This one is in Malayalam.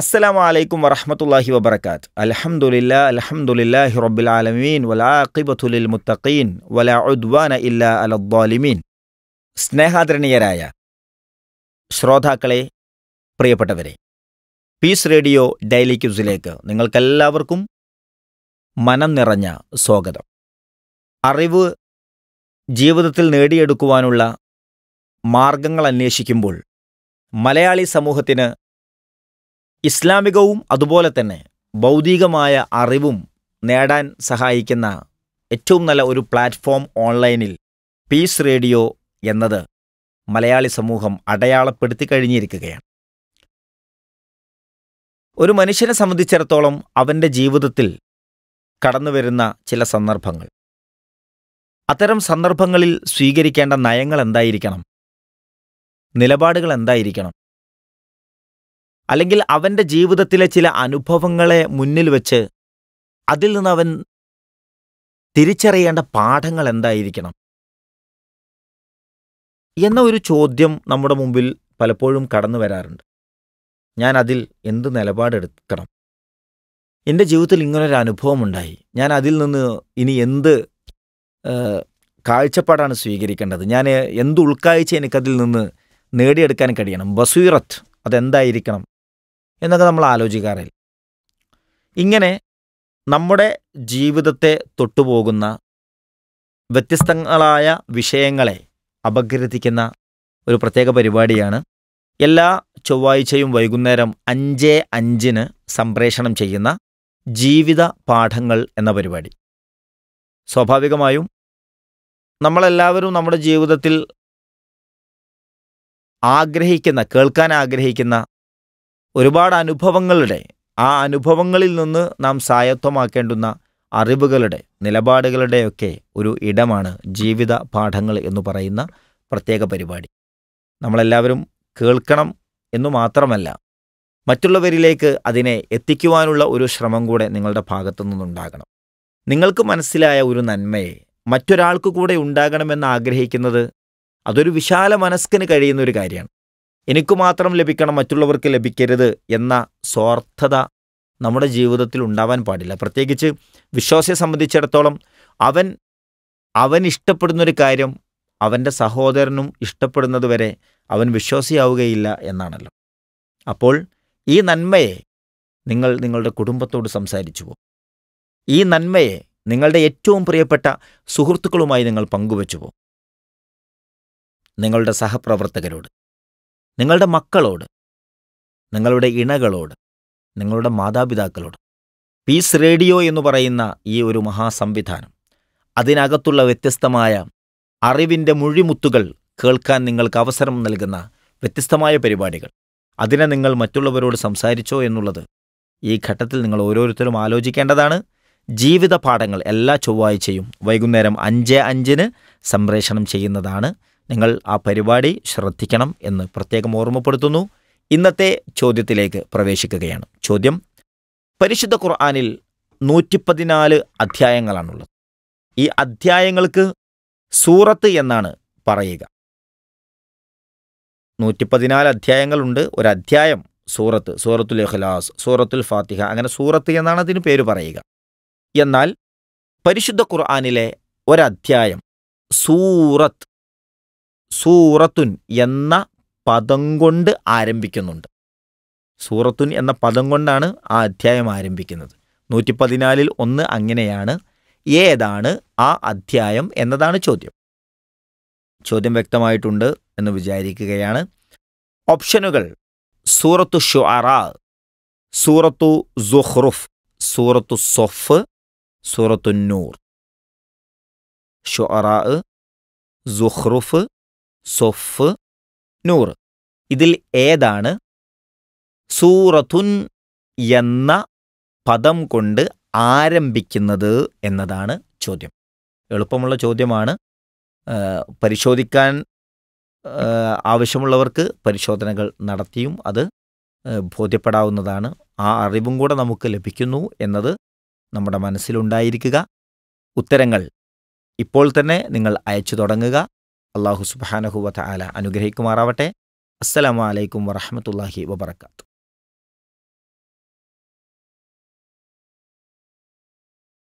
അസ്സലാമു വലൈക്കും വറഹമത്തല്ലാഹി വബർക്കാത്ത് അലഹമുല്ല അലഹമുല്ലാഹി റബ്ബിൽ ആലമീൻ വലാഖിബത്തുലിൽ മുത്തഖീൻ വലാ ഉദ്വാന ഇല്ലാ അലദ്വാലിമീൻ സ്നേഹാദരണീയരായ ശ്രോതാക്കളെ പ്രിയപ്പെട്ടവരെ പീസ് റേഡിയോ ഡെയിലി ക്യൂസിലേക്ക് നിങ്ങൾക്കെല്ലാവർക്കും മനം നിറഞ്ഞ സ്വാഗതം അറിവ് ജീവിതത്തിൽ നേടിയെടുക്കുവാനുള്ള മാർഗങ്ങൾ അന്വേഷിക്കുമ്പോൾ മലയാളി സമൂഹത്തിന് ഇസ്ലാമികവും അതുപോലെ തന്നെ ഭൗതികമായ അറിവും നേടാൻ സഹായിക്കുന്ന ഏറ്റവും നല്ല ഒരു പ്ലാറ്റ്ഫോം ഓൺലൈനിൽ പീസ് റേഡിയോ എന്നത് മലയാളി സമൂഹം അടയാളപ്പെടുത്തി കഴിഞ്ഞിരിക്കുകയാണ് ഒരു മനുഷ്യനെ സംബന്ധിച്ചിടത്തോളം അവൻ്റെ ജീവിതത്തിൽ കടന്നുവരുന്ന ചില സന്ദർഭങ്ങൾ അത്തരം സന്ദർഭങ്ങളിൽ സ്വീകരിക്കേണ്ട നയങ്ങൾ എന്തായിരിക്കണം നിലപാടുകൾ എന്തായിരിക്കണം അല്ലെങ്കിൽ അവൻ്റെ ജീവിതത്തിലെ ചില അനുഭവങ്ങളെ മുന്നിൽ വെച്ച് അതിൽ നിന്ന് അവൻ തിരിച്ചറിയേണ്ട പാഠങ്ങൾ എന്തായിരിക്കണം എന്ന ഒരു ചോദ്യം നമ്മുടെ മുമ്പിൽ പലപ്പോഴും കടന്നു വരാറുണ്ട് ഞാൻ അതിൽ എന്ത് നിലപാടെടുക്കണം എൻ്റെ ജീവിതത്തിൽ ഇങ്ങനൊരു അനുഭവമുണ്ടായി ഞാൻ അതിൽ നിന്ന് ഇനി എന്ത് കാഴ്ചപ്പാടാണ് സ്വീകരിക്കേണ്ടത് ഞാൻ എന്ത് ഉൾക്കാഴ്ച എനിക്കതിൽ നിന്ന് നേടിയെടുക്കാൻ കഴിയണം ബസീറത്ത് അതെന്തായിരിക്കണം എന്നൊക്കെ നമ്മൾ ആലോചിക്കാറില്ല ഇങ്ങനെ നമ്മുടെ ജീവിതത്തെ തൊട്ടുപോകുന്ന വ്യത്യസ്തങ്ങളായ വിഷയങ്ങളെ അപഗ്രഥിക്കുന്ന ഒരു പ്രത്യേക പരിപാടിയാണ് എല്ലാ ചൊവ്വാഴ്ചയും വൈകുന്നേരം അഞ്ച് അഞ്ചിന് സംപ്രേഷണം ചെയ്യുന്ന ജീവിത പാഠങ്ങൾ എന്ന പരിപാടി സ്വാഭാവികമായും നമ്മളെല്ലാവരും നമ്മുടെ ജീവിതത്തിൽ ആഗ്രഹിക്കുന്ന കേൾക്കാൻ ആഗ്രഹിക്കുന്ന ഒരുപാട് അനുഭവങ്ങളുടെ ആ അനുഭവങ്ങളിൽ നിന്ന് നാം സായത്വമാക്കേണ്ടുന്ന അറിവുകളുടെ നിലപാടുകളുടെയൊക്കെ ഒരു ഇടമാണ് ജീവിത പാഠങ്ങൾ എന്ന് പറയുന്ന പ്രത്യേക പരിപാടി നമ്മളെല്ലാവരും കേൾക്കണം എന്നു മാത്രമല്ല മറ്റുള്ളവരിലേക്ക് അതിനെ എത്തിക്കുവാനുള്ള ഒരു ശ്രമം കൂടെ നിങ്ങളുടെ ഭാഗത്തു നിന്നുണ്ടാകണം നിങ്ങൾക്ക് മനസ്സിലായ ഒരു നന്മയെ മറ്റൊരാൾക്ക് കൂടെ ഉണ്ടാകണമെന്ന് ആഗ്രഹിക്കുന്നത് അതൊരു വിശാല മനസ്സിന് കഴിയുന്ന ഒരു കാര്യമാണ് എനിക്ക് മാത്രം ലഭിക്കണം മറ്റുള്ളവർക്ക് ലഭിക്കരുത് എന്ന സ്വാർത്ഥത നമ്മുടെ ജീവിതത്തിൽ ഉണ്ടാവാൻ പാടില്ല പ്രത്യേകിച്ച് വിശ്വാസിയെ സംബന്ധിച്ചിടത്തോളം അവൻ അവൻ ഇഷ്ടപ്പെടുന്നൊരു കാര്യം അവൻ്റെ സഹോദരനും ഇഷ്ടപ്പെടുന്നത് വരെ അവൻ വിശ്വാസിയാവുകയില്ല എന്നാണല്ലോ അപ്പോൾ ഈ നന്മയെ നിങ്ങൾ നിങ്ങളുടെ കുടുംബത്തോട് സംസാരിച്ചു പോകും ഈ നന്മയെ നിങ്ങളുടെ ഏറ്റവും പ്രിയപ്പെട്ട സുഹൃത്തുക്കളുമായി നിങ്ങൾ പങ്കുവച്ചു പോകും നിങ്ങളുടെ സഹപ്രവർത്തകരോട് നിങ്ങളുടെ മക്കളോട് നിങ്ങളുടെ ഇണകളോട് നിങ്ങളുടെ മാതാപിതാക്കളോട് പീസ് റേഡിയോ എന്ന് പറയുന്ന ഈ ഒരു മഹാസംവിധാനം അതിനകത്തുള്ള വ്യത്യസ്തമായ അറിവിൻ്റെ മുഴിമുത്തുകൾ കേൾക്കാൻ നിങ്ങൾക്ക് അവസരം നൽകുന്ന വ്യത്യസ്തമായ പരിപാടികൾ അതിനെ നിങ്ങൾ മറ്റുള്ളവരോട് സംസാരിച്ചോ എന്നുള്ളത് ഈ ഘട്ടത്തിൽ നിങ്ങൾ ഓരോരുത്തരും ആലോചിക്കേണ്ടതാണ് ജീവിത പാഠങ്ങൾ എല്ലാ ചൊവ്വാഴ്ചയും വൈകുന്നേരം അഞ്ച് അഞ്ചിന് സംപ്രേഷണം ചെയ്യുന്നതാണ് നിങ്ങൾ ആ പരിപാടി ശ്രദ്ധിക്കണം എന്ന് പ്രത്യേകം ഓർമ്മപ്പെടുത്തുന്നു ഇന്നത്തെ ചോദ്യത്തിലേക്ക് പ്രവേശിക്കുകയാണ് ചോദ്യം പരിശുദ്ധ ഖുർആാനിൽ നൂറ്റി അധ്യായങ്ങളാണുള്ളത് ഈ അധ്യായങ്ങൾക്ക് സൂറത്ത് എന്നാണ് പറയുക നൂറ്റി പതിനാല് അധ്യായങ്ങളുണ്ട് ഒരു അധ്യായം സൂറത്ത് സൂറത്തുൽ ഇഖ്ലാസ് സൂറത്തുൽ ഫാത്തിഹ അങ്ങനെ സൂറത്ത് എന്നാണ് അതിന് പേര് പറയുക എന്നാൽ പരിശുദ്ധ ഖുർആാനിലെ ഒരധ്യായം സൂറത്ത് സൂറത്തുൻ എന്ന പദം കൊണ്ട് ആരംഭിക്കുന്നുണ്ട് സൂറത്തുൻ എന്ന പദം കൊണ്ടാണ് ആ അധ്യായം ആരംഭിക്കുന്നത് നൂറ്റി പതിനാലിൽ ഒന്ന് അങ്ങനെയാണ് ഏതാണ് ആ അധ്യായം എന്നതാണ് ചോദ്യം ചോദ്യം വ്യക്തമായിട്ടുണ്ട് എന്ന് വിചാരിക്കുകയാണ് ഓപ്ഷനുകൾ സൂറത്തു ഷുഅറ സൂറത്തു സുഹ്റുഫ് സൂറത്തു സൊഫ് സൂറത്തു നൂർ ഷുഅറ സുഹ്റുഫ് സൊഫ് നൂർ ഇതിൽ ഏതാണ് സൂറത്തുൻ എന്ന പദം കൊണ്ട് ആരംഭിക്കുന്നത് എന്നതാണ് ചോദ്യം എളുപ്പമുള്ള ചോദ്യമാണ് പരിശോധിക്കാൻ ആവശ്യമുള്ളവർക്ക് പരിശോധനകൾ നടത്തിയും അത് ബോധ്യപ്പെടാവുന്നതാണ് ആ അറിവും കൂടെ നമുക്ക് ലഭിക്കുന്നു എന്നത് നമ്മുടെ മനസ്സിലുണ്ടായിരിക്കുക ഉത്തരങ്ങൾ ഇപ്പോൾ തന്നെ നിങ്ങൾ അയച്ചു തുടങ്ങുക അള്ളാഹു സുബാനഹുവ ചായാല അനുഗ്രഹിക്കുമാറാവട്ടെ അസ്സലാമലൈക്കും വറഹമത്തല്ലാഹി വബർക്കാത്തു